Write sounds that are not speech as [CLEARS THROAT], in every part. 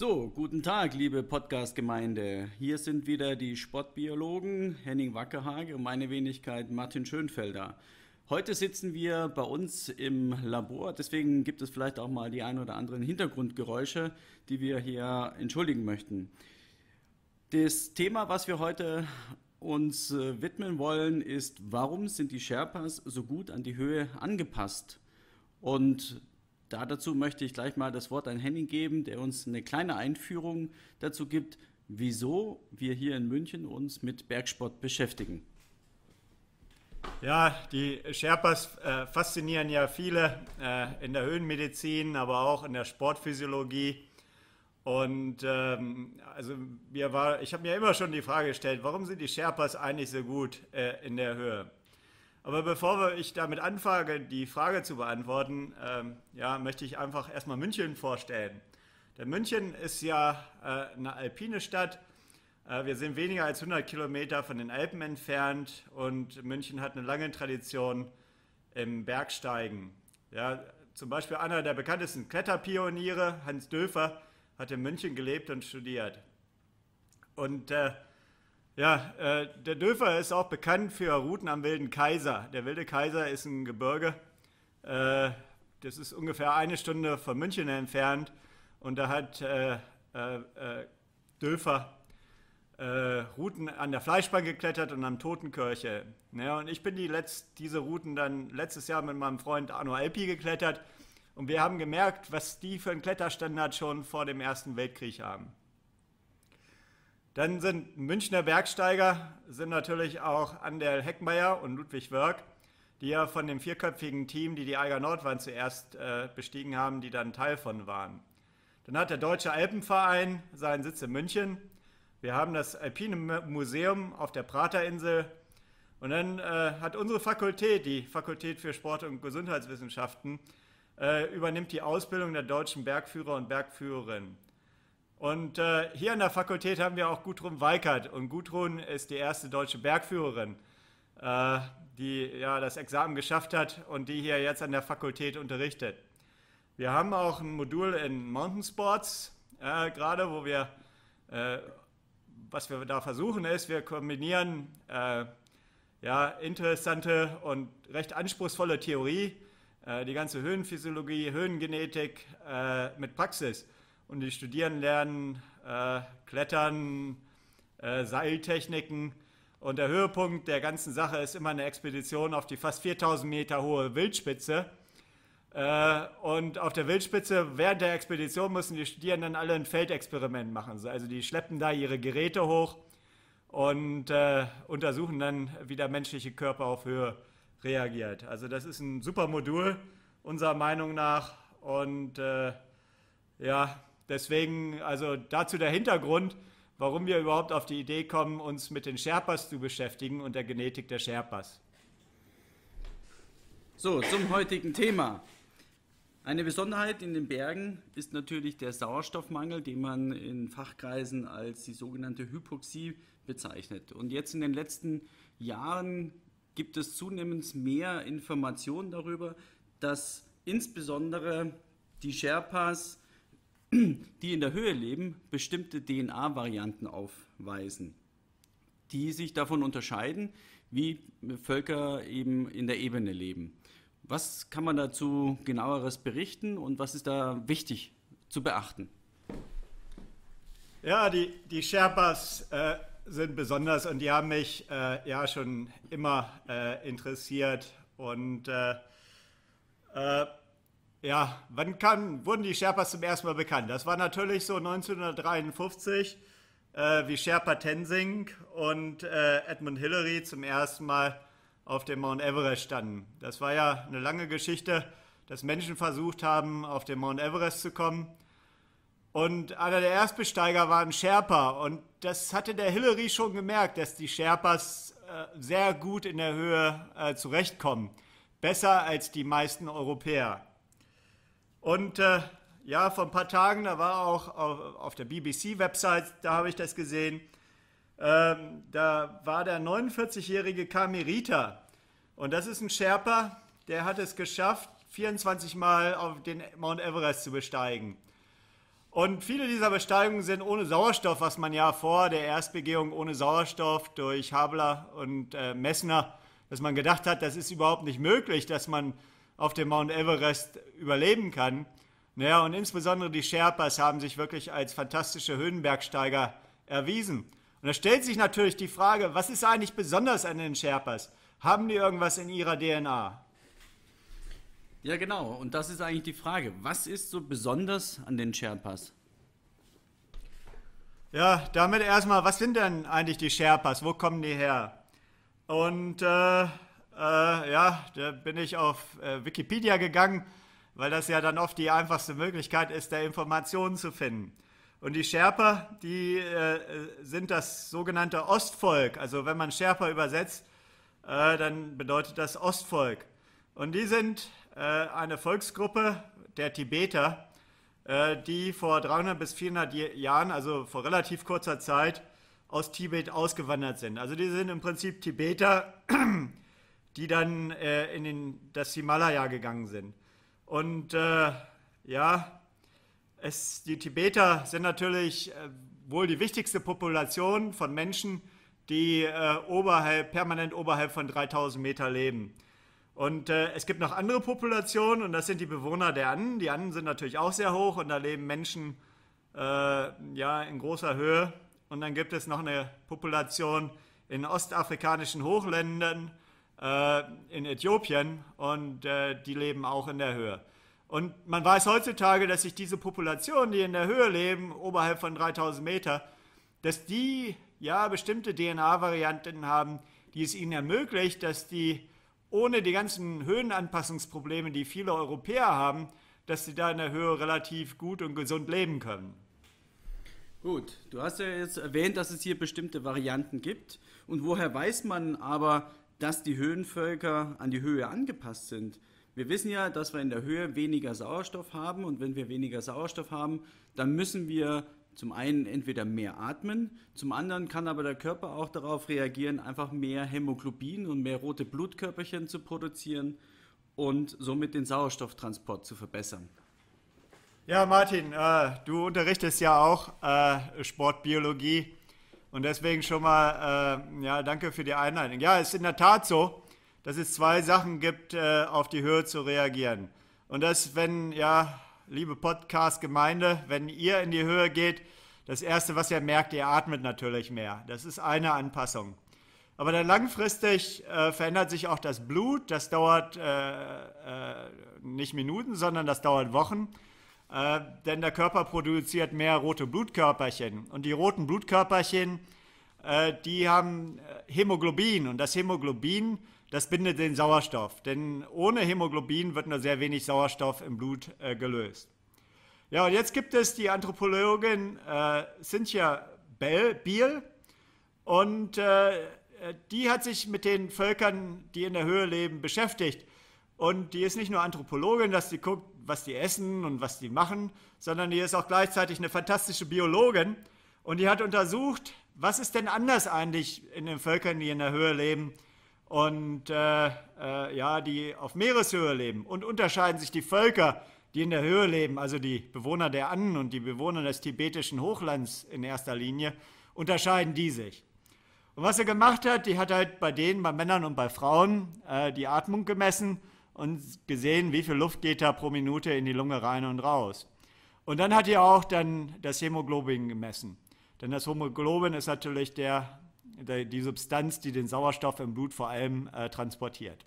So, guten Tag, liebe Podcast-Gemeinde. Hier sind wieder die Sportbiologen Henning Wackerhage und meine Wenigkeit Martin Schönfelder. Heute sitzen wir bei uns im Labor, deswegen gibt es vielleicht auch mal die ein oder anderen Hintergrundgeräusche, die wir hier entschuldigen möchten. Das Thema, was wir heute uns äh, widmen wollen, ist, warum sind die Sherpas so gut an die Höhe angepasst? Und da dazu möchte ich gleich mal das Wort an Henning geben, der uns eine kleine Einführung dazu gibt, wieso wir hier in München uns mit Bergsport beschäftigen. Ja, die Sherpas äh, faszinieren ja viele äh, in der Höhenmedizin, aber auch in der Sportphysiologie. Und ähm, also mir war, ich habe mir immer schon die Frage gestellt, warum sind die Sherpas eigentlich so gut äh, in der Höhe? Aber bevor ich damit anfange, die Frage zu beantworten, ähm, ja, möchte ich einfach erstmal München vorstellen. Denn München ist ja äh, eine alpine Stadt. Äh, wir sind weniger als 100 Kilometer von den Alpen entfernt und München hat eine lange Tradition im Bergsteigen. Ja, zum Beispiel einer der bekanntesten Kletterpioniere, Hans Döfer, hat in München gelebt und studiert. Und äh, ja, äh, der Döfer ist auch bekannt für Routen am Wilden Kaiser. Der Wilde Kaiser ist ein Gebirge, äh, das ist ungefähr eine Stunde von München entfernt. Und da hat äh, äh, äh Döfer äh, Routen an der Fleischbank geklettert und am Totenkirche. Ja, ne, und ich bin die Letz diese Routen dann letztes Jahr mit meinem Freund Arno Alpi geklettert. Und wir haben gemerkt, was die für einen Kletterstandard schon vor dem Ersten Weltkrieg haben. Dann sind Münchner Bergsteiger, sind natürlich auch Andel Heckmeier und Ludwig Wörg, die ja von dem vierköpfigen Team, die die Eiger Nordwand zuerst äh, bestiegen haben, die dann Teil von waren. Dann hat der Deutsche Alpenverein seinen Sitz in München. Wir haben das Alpine Museum auf der Praterinsel. Und dann äh, hat unsere Fakultät, die Fakultät für Sport- und Gesundheitswissenschaften, äh, übernimmt die Ausbildung der deutschen Bergführer und Bergführerinnen. Und äh, hier an der Fakultät haben wir auch Gudrun Weikert. Und Gudrun ist die erste deutsche Bergführerin, äh, die ja das Examen geschafft hat und die hier jetzt an der Fakultät unterrichtet. Wir haben auch ein Modul in Mountain Sports äh, gerade, wo wir, äh, was wir da versuchen ist, wir kombinieren äh, ja, interessante und recht anspruchsvolle Theorie, äh, die ganze Höhenphysiologie, Höhengenetik mit Praxis und die studieren lernen, äh, klettern, äh, Seiltechniken. Und der Höhepunkt der ganzen Sache ist immer eine Expedition auf die fast 4000 Meter hohe Wildspitze. Äh, und auf der Wildspitze während der Expedition müssen die Studierenden alle ein Feldexperiment machen. Also die schleppen da ihre Geräte hoch und äh, untersuchen dann, wie der menschliche Körper auf Höhe reagiert. Also das ist ein super Modul unserer Meinung nach und äh, ja, Deswegen, also dazu der Hintergrund, warum wir überhaupt auf die Idee kommen, uns mit den Sherpas zu beschäftigen und der Genetik der Sherpas. So, zum heutigen Thema. Eine Besonderheit in den Bergen ist natürlich der Sauerstoffmangel, den man in Fachkreisen als die sogenannte Hypoxie bezeichnet. Und jetzt in den letzten Jahren gibt es zunehmend mehr Informationen darüber, dass insbesondere die Sherpas die in der Höhe leben, bestimmte DNA-Varianten aufweisen, die sich davon unterscheiden, wie Völker eben in der Ebene leben. Was kann man dazu genaueres berichten und was ist da wichtig zu beachten? Ja, die, die Sherpas äh, sind besonders und die haben mich äh, ja schon immer äh, interessiert und äh, äh, ja, wann kam, wurden die Sherpas zum ersten Mal bekannt? Das war natürlich so 1953, äh, wie Sherpa Tenzing und äh, Edmund Hillary zum ersten Mal auf dem Mount Everest standen. Das war ja eine lange Geschichte, dass Menschen versucht haben, auf den Mount Everest zu kommen. Und einer der Erstbesteiger war ein Sherpa. Und das hatte der Hillary schon gemerkt, dass die Sherpas äh, sehr gut in der Höhe äh, zurechtkommen. Besser als die meisten Europäer. Und äh, ja, vor ein paar Tagen, da war auch auf, auf der BBC-Website, da habe ich das gesehen, ähm, da war der 49-jährige Kamerita. Und das ist ein Sherpa, der hat es geschafft, 24 Mal auf den Mount Everest zu besteigen. Und viele dieser Besteigungen sind ohne Sauerstoff, was man ja vor der Erstbegehung ohne Sauerstoff durch Habler und äh, Messner, dass man gedacht hat, das ist überhaupt nicht möglich, dass man auf dem Mount Everest überleben kann. Naja, und insbesondere die Sherpas haben sich wirklich als fantastische Höhenbergsteiger erwiesen. Und da stellt sich natürlich die Frage, was ist eigentlich besonders an den Sherpas? Haben die irgendwas in ihrer DNA? Ja, genau. Und das ist eigentlich die Frage. Was ist so besonders an den Sherpas? Ja, damit erstmal, was sind denn eigentlich die Sherpas? Wo kommen die her? Und äh, äh, ja, da bin ich auf äh, Wikipedia gegangen, weil das ja dann oft die einfachste Möglichkeit ist, da Informationen zu finden. Und die Sherpa, die äh, sind das sogenannte Ostvolk. Also wenn man Sherpa übersetzt, äh, dann bedeutet das Ostvolk. Und die sind äh, eine Volksgruppe der Tibeter, äh, die vor 300 bis 400 Jahren, also vor relativ kurzer Zeit, aus Tibet ausgewandert sind. Also die sind im Prinzip Tibeter, [CLEARS THROAT] die dann äh, in den, das Himalaya gegangen sind. Und äh, ja, es, die Tibeter sind natürlich äh, wohl die wichtigste Population von Menschen, die äh, oberhalb, permanent oberhalb von 3000 Meter leben. Und äh, es gibt noch andere Populationen und das sind die Bewohner der Anden. Die Anden sind natürlich auch sehr hoch und da leben Menschen äh, ja, in großer Höhe. Und dann gibt es noch eine Population in ostafrikanischen Hochländern, äh, in Äthiopien und äh, die leben auch in der Höhe. Und man weiß heutzutage, dass sich diese Populationen, die in der Höhe leben, oberhalb von 3000 Meter, dass die ja bestimmte DNA-Varianten haben, die es ihnen ermöglicht, dass die ohne die ganzen Höhenanpassungsprobleme, die viele Europäer haben, dass sie da in der Höhe relativ gut und gesund leben können. Gut, du hast ja jetzt erwähnt, dass es hier bestimmte Varianten gibt. Und woher weiß man aber, dass die Höhenvölker an die Höhe angepasst sind. Wir wissen ja, dass wir in der Höhe weniger Sauerstoff haben und wenn wir weniger Sauerstoff haben, dann müssen wir zum einen entweder mehr atmen, zum anderen kann aber der Körper auch darauf reagieren, einfach mehr Hämoglobin und mehr rote Blutkörperchen zu produzieren und somit den Sauerstofftransport zu verbessern. Ja, Martin, äh, du unterrichtest ja auch äh, Sportbiologie. Und deswegen schon mal, äh, ja, danke für die Einleitung. Ja, es ist in der Tat so, dass es zwei Sachen gibt, äh, auf die Höhe zu reagieren. Und das, wenn, ja, liebe Podcast-Gemeinde, wenn ihr in die Höhe geht, das Erste, was ihr merkt, ihr atmet natürlich mehr. Das ist eine Anpassung. Aber dann langfristig äh, verändert sich auch das Blut. Das dauert äh, äh, nicht Minuten, sondern das dauert Wochen. Äh, denn der Körper produziert mehr rote Blutkörperchen. Und die roten Blutkörperchen, äh, die haben äh, Hämoglobin. Und das Hämoglobin, das bindet den Sauerstoff. Denn ohne Hämoglobin wird nur sehr wenig Sauerstoff im Blut äh, gelöst. Ja, und jetzt gibt es die Anthropologin äh, Cynthia Bell, Biel. Und äh, die hat sich mit den Völkern, die in der Höhe leben, beschäftigt. Und die ist nicht nur Anthropologin, dass sie guckt, was die essen und was die machen, sondern die ist auch gleichzeitig eine fantastische Biologin. Und die hat untersucht, was ist denn anders eigentlich in den Völkern, die in der Höhe leben und äh, äh, ja, die auf Meereshöhe leben. Und unterscheiden sich die Völker, die in der Höhe leben, also die Bewohner der Annen und die Bewohner des tibetischen Hochlands in erster Linie, unterscheiden die sich. Und was sie gemacht hat, die hat halt bei denen, bei Männern und bei Frauen, äh, die Atmung gemessen und gesehen, wie viel Luft geht da pro Minute in die Lunge rein und raus. Und dann hat er auch dann das Hämoglobin gemessen. Denn das Hämoglobin ist natürlich der, der, die Substanz, die den Sauerstoff im Blut vor allem äh, transportiert.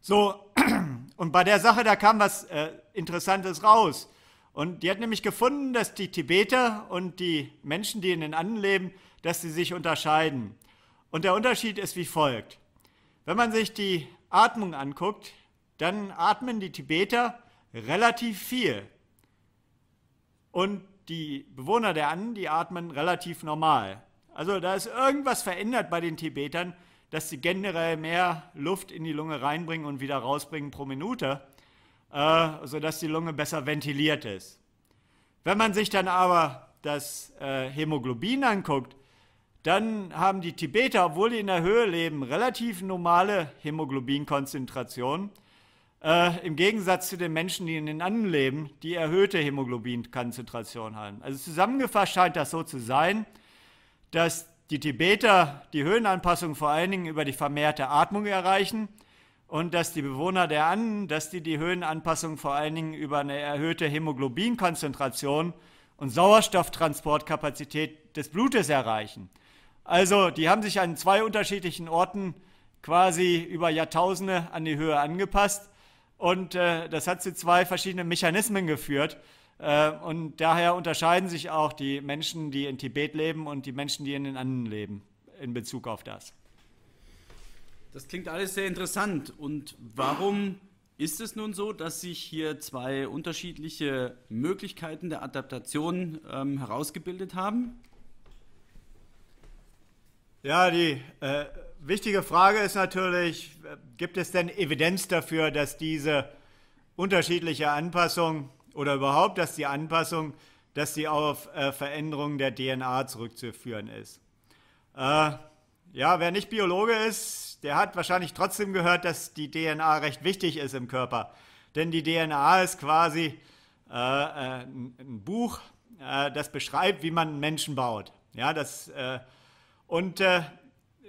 So, [CLEARS THROAT] und bei der Sache, da kam was äh, Interessantes raus. Und die hat nämlich gefunden, dass die Tibeter und die Menschen, die in den Anden leben, dass sie sich unterscheiden. Und der Unterschied ist wie folgt. Wenn man sich die Atmung anguckt, dann atmen die Tibeter relativ viel. Und die Bewohner der Anden, die atmen relativ normal. Also da ist irgendwas verändert bei den Tibetern, dass sie generell mehr Luft in die Lunge reinbringen und wieder rausbringen pro Minute, äh, sodass die Lunge besser ventiliert ist. Wenn man sich dann aber das äh, Hämoglobin anguckt, dann haben die Tibeter, obwohl die in der Höhe leben, relativ normale Hämoglobinkonzentrationen. Äh, Im Gegensatz zu den Menschen, die in den Anden leben, die erhöhte Hämoglobinkonzentrationen haben. Also zusammengefasst scheint das so zu sein, dass die Tibeter die Höhenanpassung vor allen Dingen über die vermehrte Atmung erreichen und dass die Bewohner der Anden, dass die die Höhenanpassung vor allen Dingen über eine erhöhte Hämoglobinkonzentration und Sauerstofftransportkapazität des Blutes erreichen. Also, die haben sich an zwei unterschiedlichen Orten quasi über Jahrtausende an die Höhe angepasst. Und äh, das hat zu zwei verschiedenen Mechanismen geführt. Äh, und daher unterscheiden sich auch die Menschen, die in Tibet leben und die Menschen, die in den Anden leben, in Bezug auf das. Das klingt alles sehr interessant. Und warum ist es nun so, dass sich hier zwei unterschiedliche Möglichkeiten der Adaptation ähm, herausgebildet haben? Ja, die äh, wichtige Frage ist natürlich, äh, gibt es denn Evidenz dafür, dass diese unterschiedliche Anpassung oder überhaupt, dass die Anpassung, dass die auf äh, Veränderungen der DNA zurückzuführen ist? Äh, ja, wer nicht Biologe ist, der hat wahrscheinlich trotzdem gehört, dass die DNA recht wichtig ist im Körper. Denn die DNA ist quasi äh, ein, äh, ein, Buch, äh, das beschreibt, wie man einen Menschen baut. Ja, das äh, und äh,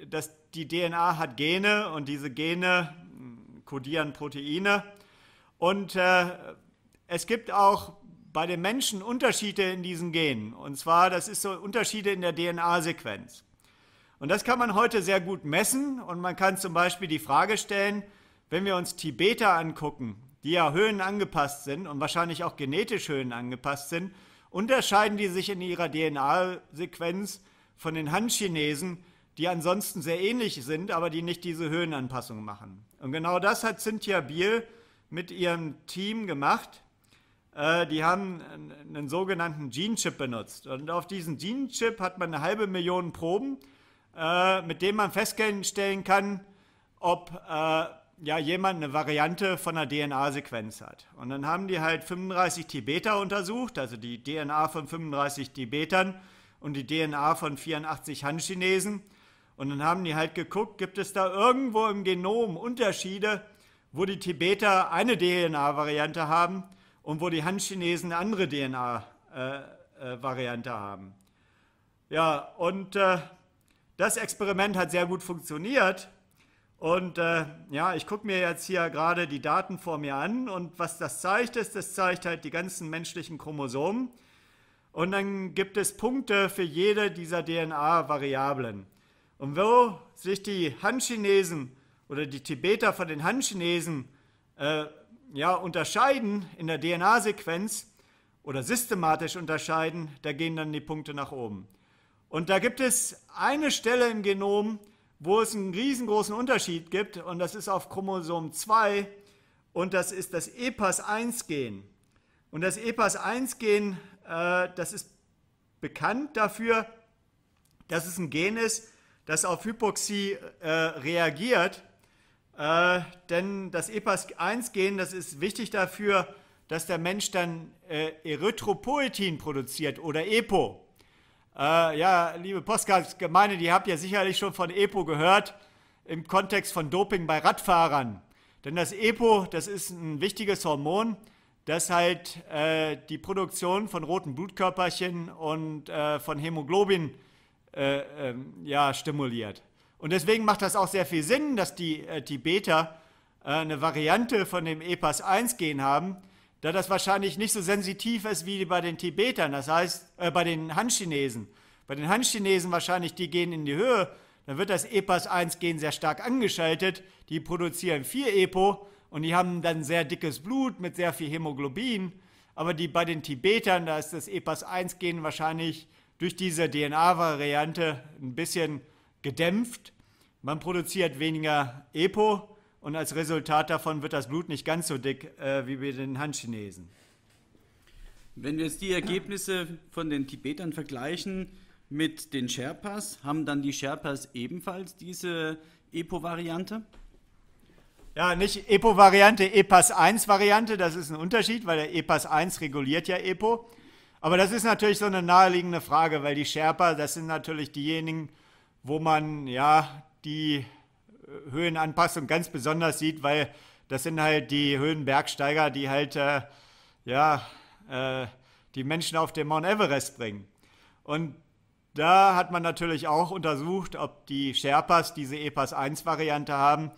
das, die DNA hat Gene und diese Gene hm, kodieren Proteine. Und äh, es gibt auch bei den Menschen Unterschiede in diesen Genen. Und zwar, das ist so Unterschiede in der DNA-Sequenz. Und das kann man heute sehr gut messen. Und man kann zum Beispiel die Frage stellen, wenn wir uns Tibeter angucken, die ja Höhen angepasst sind und wahrscheinlich auch genetisch Höhen angepasst sind, unterscheiden die sich in ihrer DNA-Sequenz von den Han-Chinesen, die ansonsten sehr ähnlich sind, aber die nicht diese Höhenanpassung machen. Und genau das hat Cynthia Biel mit ihrem Team gemacht. Äh, die haben einen sogenannten Gene-Chip benutzt. Und auf diesen Gene-Chip hat man eine halbe Million Proben, äh, mit denen man feststellen kann, ob äh, ja, jemand eine Variante von einer DNA-Sequenz hat. Und dann haben die halt 35 Tibeter untersucht, also die DNA von 35 Tibetern und die DNA von 84 Han-Chinesen. Und dann haben die halt geguckt, gibt es da irgendwo im Genom Unterschiede, wo die Tibeter eine DNA-Variante haben und wo die Han-Chinesen eine andere DNA-Variante äh, äh, haben. Ja, und äh, das Experiment hat sehr gut funktioniert. Und äh, ja, ich gucke mir jetzt hier gerade die Daten vor mir an und was das zeigt ist, das zeigt halt die ganzen menschlichen Chromosomen und dann gibt es Punkte für jede dieser DNA-Variablen. Und wo sich die Han-Chinesen oder die Tibeter von den Han-Chinesen äh, ja, unterscheiden in der DNA-Sequenz oder systematisch unterscheiden, da gehen dann die Punkte nach oben. Und da gibt es eine Stelle im Genom, wo es einen riesengroßen Unterschied gibt und das ist auf Chromosom 2 und das ist das EPAS-1-Gen. Und das EPAS-1-Gen äh, das ist bekannt dafür, dass es ein Gen ist, das auf Hypoxie äh, reagiert. Äh, denn das EPAS-1-Gen, das ist wichtig dafür, dass der Mensch dann äh, Erythropoetin produziert oder EPO. Äh, ja, liebe Postkartengemeinde, die habt ihr sicherlich schon von EPO gehört im Kontext von Doping bei Radfahrern. Denn das EPO, das ist ein wichtiges Hormon, dass halt äh, die Produktion von roten Blutkörperchen und äh, von Hämoglobin äh, ähm, ja, stimuliert. Und deswegen macht das auch sehr viel Sinn, dass die Tibeter äh, äh, eine Variante von dem EPAS-1-Gen haben, da das wahrscheinlich nicht so sensitiv ist wie bei den Tibetern, das heißt äh, bei den Han-Chinesen. Bei den Han-Chinesen wahrscheinlich, die gehen in die Höhe, dann wird das EPAS-1-Gen sehr stark angeschaltet, die produzieren 4 EPO und die haben dann sehr dickes Blut mit sehr viel Hämoglobin. Aber die, bei den Tibetern, da ist das EPAS-1-Gen wahrscheinlich durch diese DNA-Variante ein bisschen gedämpft. Man produziert weniger EPO und als Resultat davon wird das Blut nicht ganz so dick äh, wie bei den Han-Chinesen. Wenn wir jetzt die Ergebnisse von den Tibetern vergleichen mit den Sherpas, haben dann die Sherpas ebenfalls diese EPO-Variante? Ja, nicht EPO-Variante, EPAS 1-Variante, das ist ein Unterschied, weil der EPAS 1 reguliert ja EPO. Aber das ist natürlich so eine naheliegende Frage, weil die Sherpa, das sind natürlich diejenigen, wo man ja die äh, Höhenanpassung ganz besonders sieht, weil das sind halt die Höhenbergsteiger, die halt äh, ja, äh, die Menschen auf den Mount Everest bringen. Und da hat man natürlich auch untersucht, ob die Sherpas diese EPAS 1-Variante haben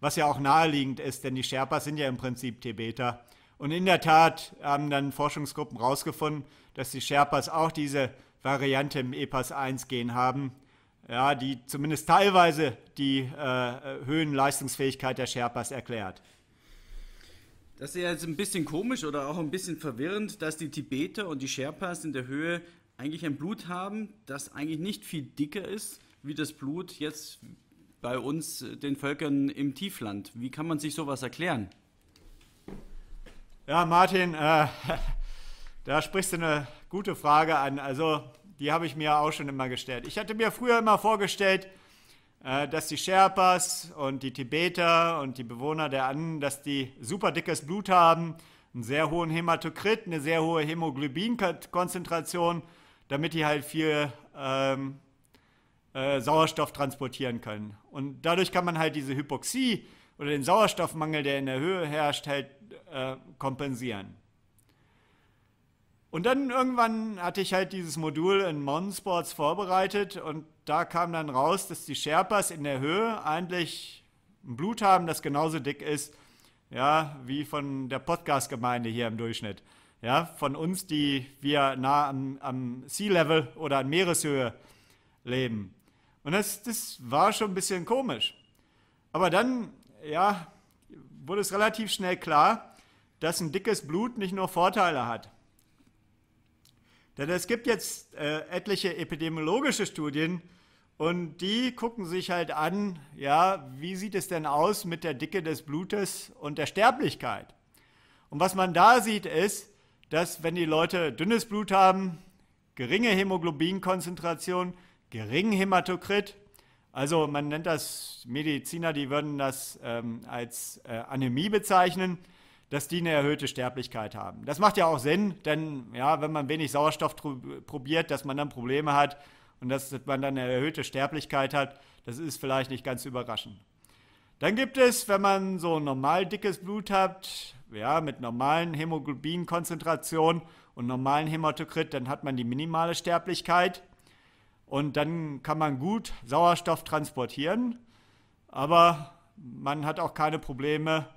was ja auch naheliegend ist, denn die Sherpas sind ja im Prinzip Tibeter. Und in der Tat haben dann Forschungsgruppen herausgefunden, dass die Sherpas auch diese Variante im EPAS-1-Gen haben, ja, die zumindest teilweise die äh, Höhenleistungsfähigkeit der Sherpas erklärt. Das ist ja jetzt ein bisschen komisch oder auch ein bisschen verwirrend, dass die Tibeter und die Sherpas in der Höhe eigentlich ein Blut haben, das eigentlich nicht viel dicker ist, wie das Blut jetzt bei uns, äh, den Völkern im Tiefland. Wie kann man sich sowas erklären? Ja, Martin, äh, [LAUGHS] da sprichst du eine gute Frage an. Also, die habe ich mir auch schon immer gestellt. Ich hatte mir früher immer vorgestellt, äh, dass die Sherpas und die Tibeter und die Bewohner der Anden, dass die super dickes Blut haben, einen sehr hohen Hämatokrit, eine sehr hohe Hämoglobinkonzentration, damit die halt viel ähm, äh, Sauerstoff transportieren können. Und dadurch kann man halt diese Hypoxie oder den Sauerstoffmangel, der in der Höhe herrscht, halt äh, kompensieren. Und dann irgendwann hatte ich halt dieses Modul in Monsports vorbereitet und da kam dann raus, dass die Sherpas in der Höhe eigentlich ein Blut haben, das genauso dick ist, ja, wie von der Podcast-Gemeinde hier im Durchschnitt. Ja, von uns, die wir nah am, am Sea-Level oder an Meereshöhe leben. Und das, das war schon ein bisschen komisch. Aber dann, ja, wurde es relativ schnell klar, dass ein dickes Blut nicht nur Vorteile hat. Denn es gibt jetzt äh, etliche epidemiologische Studien und die gucken sich halt an, ja, wie sieht es denn aus mit der Dicke des Blutes und der Sterblichkeit? Und was man da sieht ist, dass wenn die Leute dünnes Blut haben, geringe Hämoglobinkonzentration, geringen Hämatokrit. Also man nennt das, Mediziner, die würden das ähm, als äh, Anämie bezeichnen, dass die eine erhöhte Sterblichkeit haben. Das macht ja auch Sinn, denn ja, wenn man wenig Sauerstoff probiert, dass man dann Probleme hat und dass man dann eine erhöhte Sterblichkeit hat, das ist vielleicht nicht ganz überraschend. Dann gibt es, wenn man so normal dickes Blut hat, ja, mit normalen Hämoglobinkonzentrationen und normalen Hämatokrit, dann hat man die minimale Sterblichkeit und dann kann man gut Sauerstoff transportieren, aber man hat auch keine Probleme,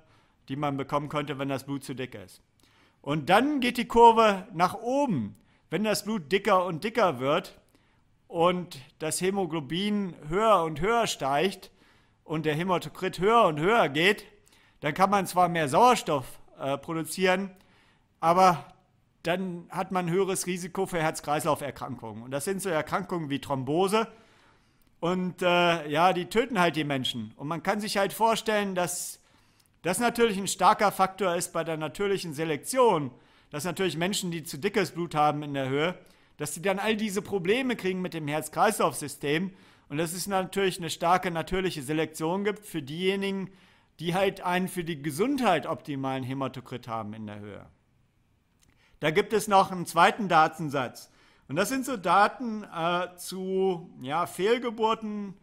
die man bekommen könnte, wenn das Blut zu dick ist. Und dann geht die Kurve nach oben, wenn das Blut dicker und dicker wird und das Hämoglobin höher und höher steigt und der Hämatokrit höher und höher geht, dann kann man zwar mehr Sauerstoff äh, produzieren, aber dann hat man ein höheres Risiko für Herz-Kreislauf-Erkrankungen. Und das sind so Erkrankungen wie Thrombose. Und äh, ja, die töten halt die Menschen. Und man kann sich halt vorstellen, dass das natürlich ein starker Faktor ist bei der natürlichen Selektion, dass natürlich Menschen, die zu dickes Blut haben in der Höhe, dass sie dann all diese Probleme kriegen mit dem Herz-Kreislauf-System. Und dass es natürlich eine starke natürliche Selektion gibt für diejenigen, die halt einen für die Gesundheit optimalen Hämatokrit haben in der Höhe. Da gibt es noch einen zweiten Datensatz. Und das sind so Daten äh, zu ja, Fehlgeburten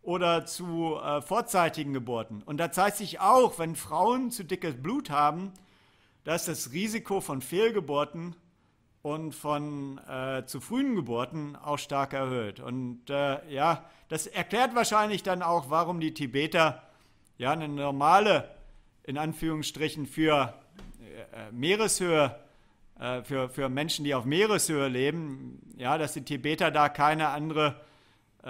oder zu äh, vorzeitigen Geburten. Und da zeigt sich auch, wenn Frauen zu dickes Blut haben, dass das Risiko von Fehlgeburten und von äh, zu frühen Geburten auch stark erhöht. Und äh, ja, das erklärt wahrscheinlich dann auch, warum die Tibeter ja eine normale, in Anführungsstrichen, für äh, äh, Meereshöhe äh, für, für Menschen, die auf Meereshöhe leben, ja, dass die Tibeter da keine andere äh,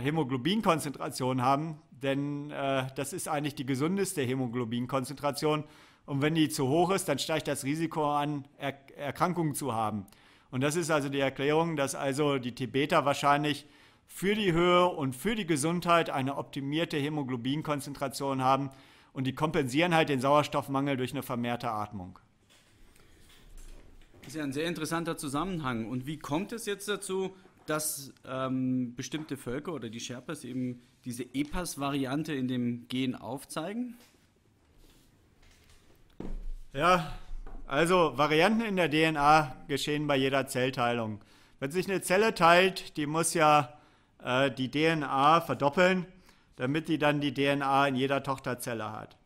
Hämoglobinkonzentration haben, denn äh, das ist eigentlich die gesundeste Hämoglobinkonzentration. Und wenn die zu hoch ist, dann steigt das Risiko an, er Erkrankungen zu haben. Und das ist also die Erklärung, dass also die Tibeter wahrscheinlich für die Höhe und für die Gesundheit eine optimierte Hämoglobinkonzentration haben und die kompensieren halt den Sauerstoffmangel durch eine vermehrte Atmung. Das ist ja ein sehr interessanter Zusammenhang. Und wie kommt es jetzt dazu, dass ähm, bestimmte Völker oder die Sherpas eben diese EPAS-Variante in dem Gen aufzeigen? Ja, also Varianten in der DNA geschehen bei jeder Zellteilung. Wenn sich eine Zelle teilt, die muss ja äh, die DNA verdoppeln, damit die dann die DNA in jeder Tochterzelle hat.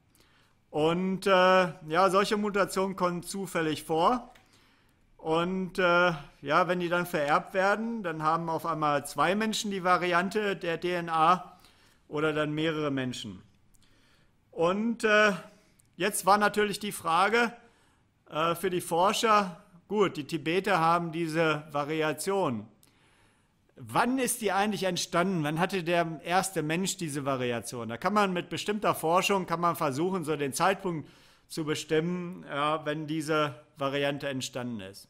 Und äh, ja, solche Mutationen kommen zufällig vor. Und äh, ja, wenn die dann vererbt werden, dann haben auf einmal zwei Menschen die Variante der DNA oder dann mehrere Menschen. Und äh, jetzt war natürlich die Frage äh, für die Forscher, gut, die Tibeter haben diese Variation. Wann ist die eigentlich entstanden? Wann hatte der erste Mensch diese Variation? Da kann man mit bestimmter Forschung, kann man versuchen, so den Zeitpunkt zu bestimmen, ja, wenn diese Variante entstanden ist.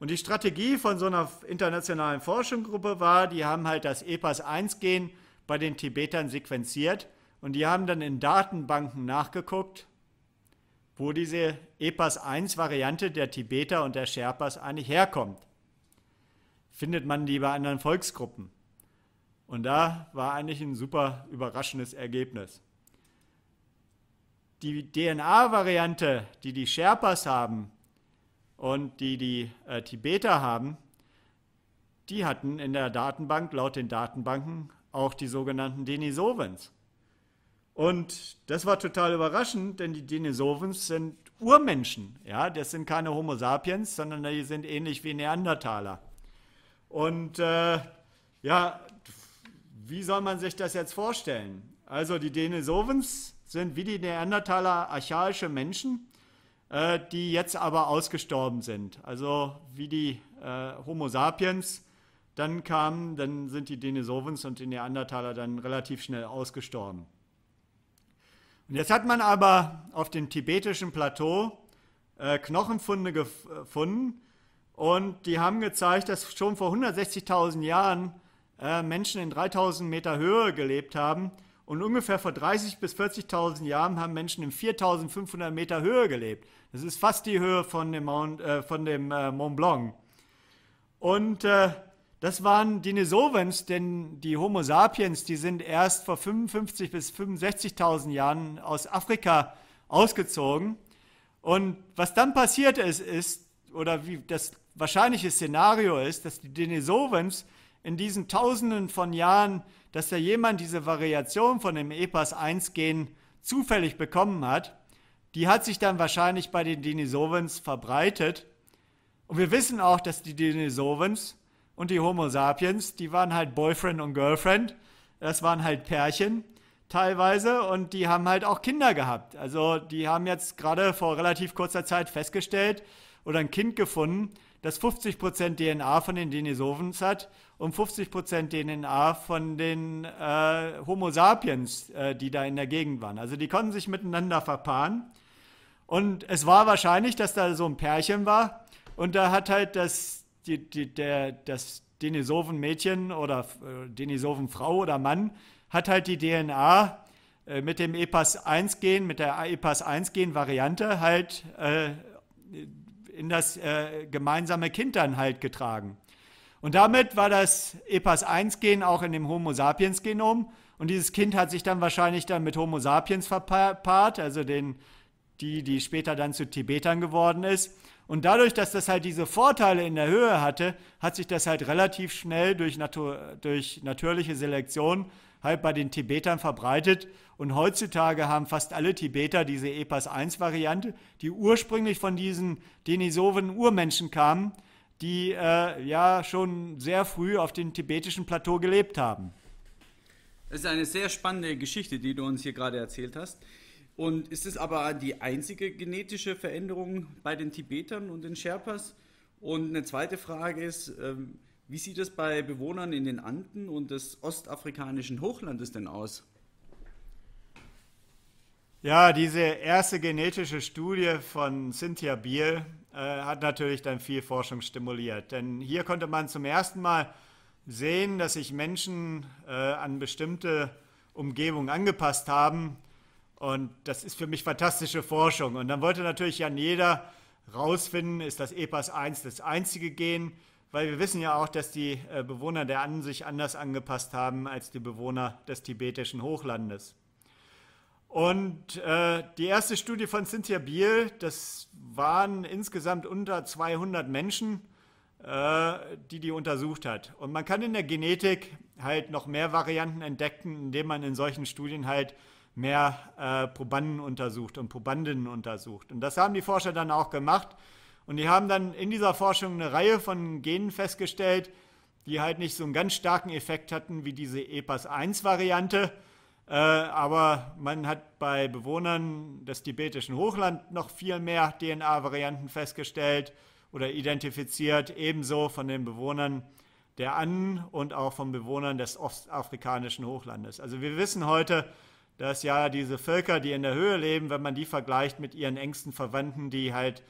Und die Strategie von so einer internationalen Forschungsgruppe war, die haben halt das EPAS-1-Gen bei den Tibetern sequenziert und die haben dann in Datenbanken nachgeguckt, wo diese EPAS-1-Variante der Tibeter und der Sherpas eigentlich herkommt. Findet man die bei anderen Volksgruppen. Und da war eigentlich ein super überraschendes Ergebnis. Die DNA-Variante, die die Sherpas haben, und die die äh, Tibeter haben, die hatten in der Datenbank, laut den Datenbanken, auch die sogenannten Denisovens. Und das war total überraschend, denn die Denisovens sind Urmenschen. Ja, das sind keine Homo sapiens, sondern die sind ähnlich wie Neandertaler. Und äh, ja, wie soll man sich das jetzt vorstellen? Also die Denisovens sind wie die Neandertaler archaische Menschen äh, die jetzt aber ausgestorben sind. Also wie die äh, Homo sapiens dann kamen, dann sind die Denisovens und die Neandertaler dann relativ schnell ausgestorben. Und jetzt hat man aber auf dem tibetischen Plateau äh, Knochenfunde gefunden und die haben gezeigt, dass schon vor 160.000 Jahren äh, Menschen in 3000 Meter Höhe gelebt haben und ungefähr vor 30.000 bis 40.000 Jahren haben Menschen in 4.500 Meter Höhe gelebt. Das ist fast die Höhe von dem Mount, äh, von dem, äh, Mont Blanc. Und äh, das waren Dinosaurier, denn die Homo sapiens, die sind erst vor 55 bis 65.000 Jahren aus Afrika ausgezogen. Und was dann passiert ist, ist, oder wie das wahrscheinliche Szenario ist, dass die Dinosaurier in diesen Tausenden von Jahren, dass da jemand diese Variation von dem EPAS-1-Gen zufällig bekommen hat die hat sich dann wahrscheinlich bei den Denisovans verbreitet. Und wir wissen auch, dass die Denisovans und die Homo sapiens, die waren halt Boyfriend und Girlfriend. Das waren halt Pärchen teilweise und die haben halt auch Kinder gehabt. Also die haben jetzt gerade vor relativ kurzer Zeit festgestellt oder ein Kind gefunden, das 50% DNA von den Denisovans hat und 50% DNA von den äh, Homo sapiens, äh, die da in der Gegend waren. Also die konnten sich miteinander verpaaren. Und es war wahrscheinlich, dass da so ein Pärchen war und da hat halt das, die, die, der, das Denisoven-Mädchen oder äh, Denisoven-Frau oder Mann hat halt die DNA äh, mit dem EPAS 1-Gen, mit der EPAS 1-Gen-Variante halt äh, in das äh, gemeinsame Kind dann halt getragen. Und damit war das EPAS 1-Gen auch in dem Homo sapiens-Genom. Und dieses Kind hat sich dann wahrscheinlich dann mit Homo sapiens verpaart, also den die, die später dann zu Tibetern geworden ist. Und dadurch, dass das halt diese Vorteile in der Höhe hatte, hat sich das halt relativ schnell durch, Natur, durch natürliche Selektion halt bei den Tibetern verbreitet. Und heutzutage haben fast alle Tibeter diese EPAS 1-Variante, die ursprünglich von diesen Denisoven Urmenschen kamen, die äh, ja schon sehr früh auf dem tibetischen Plateau gelebt haben. Es ist eine sehr spannende Geschichte, die du uns hier gerade erzählt hast. Und ist es aber die einzige genetische Veränderung bei den Tibetern und den Sherpas? Und eine zweite Frage ist, ähm, wie sieht es bei Bewohnern in den Anden und des ostafrikanischen Hochlandes denn aus? Ja, diese erste genetische Studie von Cynthia Biel äh, hat natürlich dann viel Forschung stimuliert. Denn hier konnte man zum ersten Mal sehen, dass sich Menschen äh, an bestimmte Umgebungen angepasst haben und das ist für mich fantastische Forschung. Und dann wollte natürlich Jan jeder rausfinden, ist das EPAS 1 das einzige Gen, weil wir wissen ja auch, dass die äh, Bewohner der Anden sich anders angepasst haben als die Bewohner des tibetischen Hochlandes. Und äh, die erste Studie von Cynthia Biel, das waren insgesamt unter 200 Menschen, äh, die die untersucht hat. Und man kann in der Genetik halt noch mehr Varianten entdecken, indem man in solchen Studien halt mehr äh, Probanden untersucht und Probandinnen untersucht. Und das haben die Forscher dann auch gemacht. Und die haben dann in dieser Forschung eine Reihe von Genen festgestellt, die halt nicht so einen ganz starken Effekt hatten wie diese EPAS-1-Variante. Äh, aber man hat bei Bewohnern des tibetischen Hochland noch viel mehr DNA-Varianten festgestellt oder identifiziert, ebenso von den Bewohnern der Annen und auch von Bewohnern des ostafrikanischen Hochlandes. Also wir wissen heute, dass ja diese Völker, die in der Höhe leben, wenn man die vergleicht mit ihren engsten Verwandten, die halt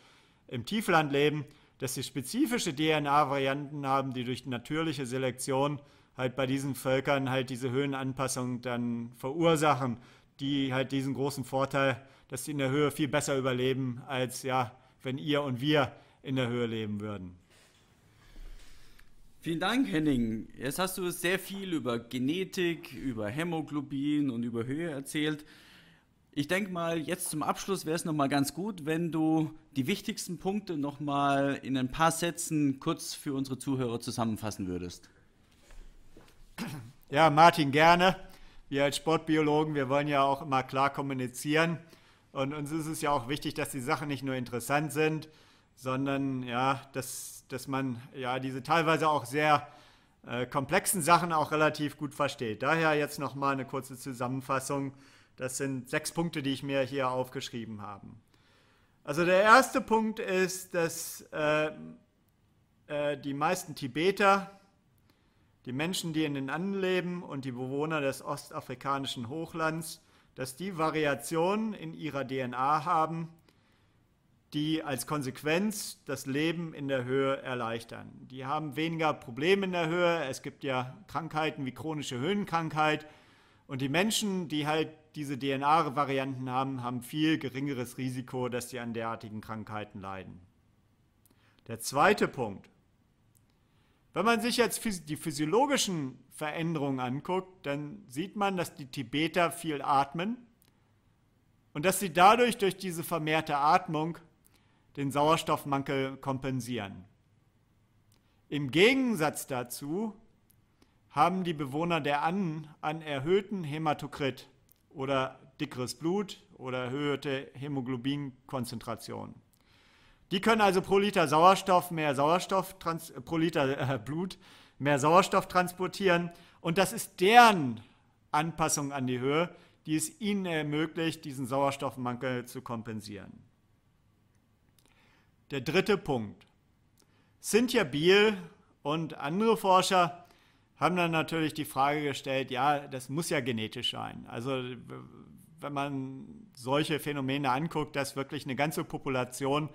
im Tiefland leben, dass sie spezifische DNA-Varianten haben, die durch natürliche Selektion halt bei diesen Völkern halt diese Höhenanpassung dann verursachen, die halt diesen großen Vorteil, dass sie in der Höhe viel besser überleben, als ja, wenn ihr und wir in der Höhe leben würden. Vielen Dank, Henning. Jetzt hast du sehr viel über Genetik, über Hämoglobin und über Höhe erzählt. Ich denke mal, jetzt zum Abschluss wäre es nochmal ganz gut, wenn du die wichtigsten Punkte nochmal in ein paar Sätzen kurz für unsere Zuhörer zusammenfassen würdest. Ja, Martin, gerne. Wir als Sportbiologen, wir wollen ja auch immer klar kommunizieren. Und uns ist es ja auch wichtig, dass die Sachen nicht nur interessant sind, sondern ja, dass, dass man ja diese teilweise auch sehr äh, komplexen Sachen auch relativ gut versteht. Daher jetzt nochmal eine kurze Zusammenfassung. Das sind sechs Punkte, die ich mir hier aufgeschrieben habe. Also der erste Punkt ist, dass äh, äh, die meisten Tibeter, die Menschen, die in den Anden leben und die Bewohner des ostafrikanischen Hochlands, dass die Variationen in ihrer DNA haben, die als Konsequenz das Leben in der Höhe erleichtern. Die haben weniger Probleme in der Höhe. Es gibt ja Krankheiten wie chronische Höhenkrankheit. Und die Menschen, die halt diese DNA-Varianten haben, haben viel geringeres Risiko, dass sie an derartigen Krankheiten leiden. Der zweite Punkt. Wenn man sich jetzt die physiologischen Veränderungen anguckt, dann sieht man, dass die Tibeter viel atmen und dass sie dadurch durch diese vermehrte Atmung den Sauerstoffmangel kompensieren. Im Gegensatz dazu haben die Bewohner der Annen einen erhöhten Hämatokrit oder dickeres Blut oder erhöhte Hämoglobinkonzentration. Die können also pro Liter Sauerstoff mehr Sauerstoff trans, pro Liter äh, Blut mehr Sauerstoff transportieren und das ist deren Anpassung an die Höhe, die es ihnen ermöglicht, diesen Sauerstoffmangel zu kompensieren. Der dritte Punkt. Cynthia Biel und andere Forscher haben dann natürlich die Frage gestellt, ja, das muss ja genetisch sein. Also wenn man solche Phänomene anguckt, dass wirklich eine ganze Population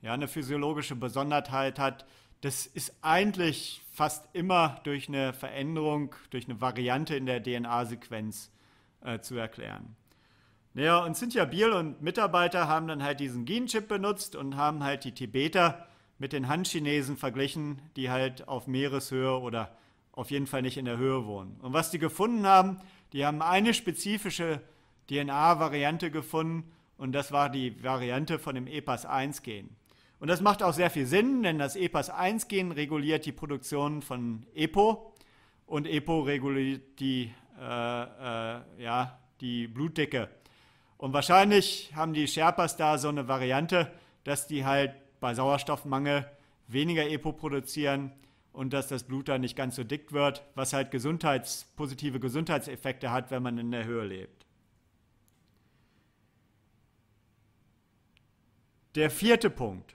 ja eine physiologische Besonderheit hat, das ist eigentlich fast immer durch eine Veränderung, durch eine Variante in der DNA-Sequenz äh, zu erklären. Naja, und Cynthia Biel und Mitarbeiter haben dann halt diesen Genchip benutzt und haben halt die Tibeter mit den Han-Chinesen verglichen, die halt auf Meereshöhe oder auf jeden Fall nicht in der Höhe wohnen. Und was die gefunden haben, die haben eine spezifische DNA-Variante gefunden und das war die Variante von dem EPAS-1-Gen. Und das macht auch sehr viel Sinn, denn das EPAS-1-Gen reguliert die Produktion von EPO und EPO reguliert die, äh, äh, ja, die Blutdicke und wahrscheinlich haben die Sherpas da so eine Variante, dass die halt bei Sauerstoffmangel weniger EPO produzieren und dass das Blut dann nicht ganz so dick wird, was halt gesundheits-, positive Gesundheitseffekte hat, wenn man in der Höhe lebt. Der vierte Punkt.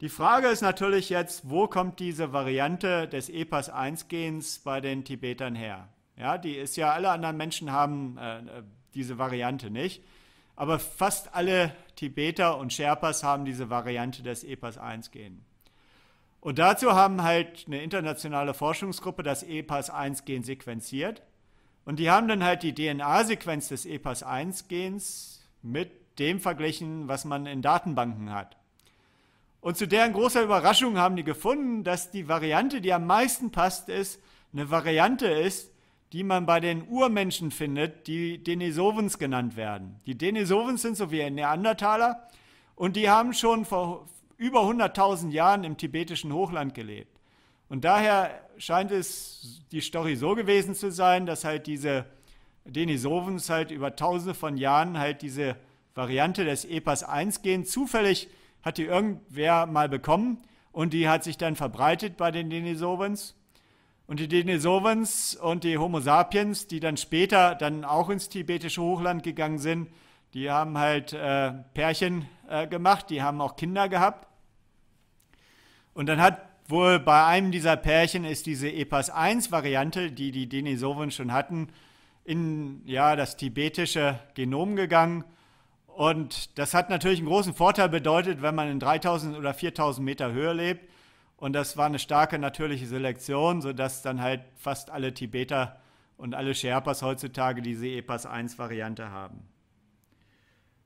Die Frage ist natürlich jetzt, wo kommt diese Variante des EPAS-1-Gens bei den Tibetern her? Ja, die ist ja, alle anderen Menschen haben äh, äh diese Variante nicht. Aber fast alle Tibeter und Sherpas haben diese Variante des EPAS 1 Gen. Und dazu haben halt eine internationale Forschungsgruppe das EPAS 1 Gen sequenziert. Und die haben dann halt die DNA-Sequenz des EPAS 1 Gens mit dem verglichen, was man in Datenbanken hat. Und zu deren großer Überraschung haben die gefunden, dass die Variante, die am meisten passt, ist, eine Variante ist, die man bei den Urmenschen findet, die Denisovens genannt werden. Die Denisovens sind so wie ein Neandertaler und die haben schon vor über 100.000 Jahren im tibetischen Hochland gelebt. Und daher scheint es die Story so gewesen zu sein, dass halt diese Denisovens halt über tausende von Jahren halt diese Variante des EPAS 1 gehen. zufällig hat die irgendwer mal bekommen und die hat sich dann verbreitet bei den Denisovens und die Denisovans und die Homo sapiens, die dann später dann auch ins tibetische Hochland gegangen sind, die haben halt äh, Pärchen äh, gemacht, die haben auch Kinder gehabt. Und dann hat wohl bei einem dieser Pärchen ist diese EPAS 1-Variante, die die Denisovan schon hatten, in ja, das tibetische Genom gegangen. Und das hat natürlich einen großen Vorteil bedeutet, wenn man in 3000 oder 4000 Meter Höhe lebt, und das war eine starke natürliche Selektion, sodass dann halt fast alle Tibeter und alle Sherpas heutzutage diese EPAS 1-Variante haben.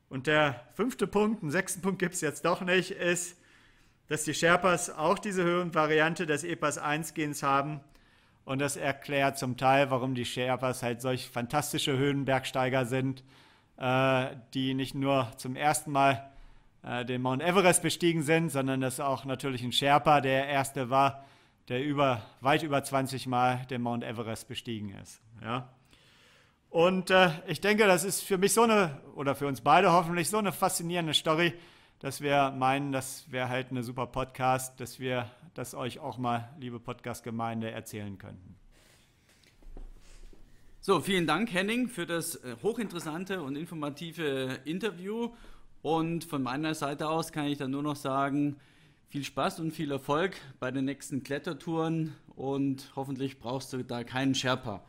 Und der fünfte Punkt, einen sechsten Punkt gibt es jetzt doch nicht, ist, dass die Sherpas auch diese Höhenvariante des EPAS 1-Gens haben. Und das erklärt zum Teil, warum die Sherpas halt solch fantastische Höhenbergsteiger sind, äh, die nicht nur zum ersten Mal äh, den Mount Everest bestiegen sind, sondern dass auch natürlich ein Sherpa der erste war, der über, weit über 20 Mal den Mount Everest bestiegen ist. Ja? Und äh, ich denke, das ist für mich so eine, oder für uns beide hoffentlich, so eine faszinierende Story, dass wir meinen, das wäre halt eine super Podcast, dass wir das euch auch mal, liebe Podcast-Gemeinde, erzählen könnten. So, vielen Dank, Henning, für das äh, hochinteressante und informative Interview. Und von meiner Seite aus kann ich dann nur noch sagen, viel Spaß und viel Erfolg bei den nächsten Klettertouren und hoffentlich brauchst du da keinen Sherpa.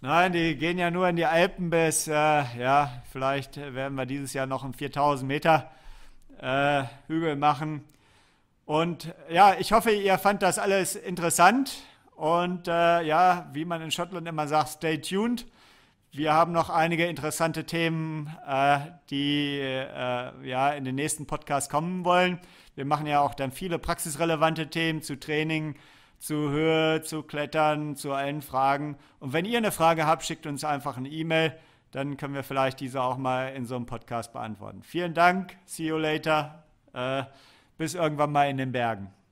Nein, die gehen ja nur in die Alpen bis, äh, ja, vielleicht werden wir dieses Jahr noch einen 4000 Meter äh, Hügel machen. Und ja, ich hoffe, ihr fand das alles interessant. Und äh, ja, wie man in Schottland immer sagt, stay tuned. Wir haben noch einige interessante Themen, äh, die äh, ja in den nächsten Podcast kommen wollen. Wir machen ja auch dann viele praxisrelevante Themen zu Training, zu Höhe, zu Klettern, zu allen Fragen. Und wenn ihr eine Frage habt, schickt uns einfach eine E-Mail, dann können wir vielleicht diese auch mal in so einem Podcast beantworten. Vielen Dank, see you later, äh, bis irgendwann mal in den Bergen.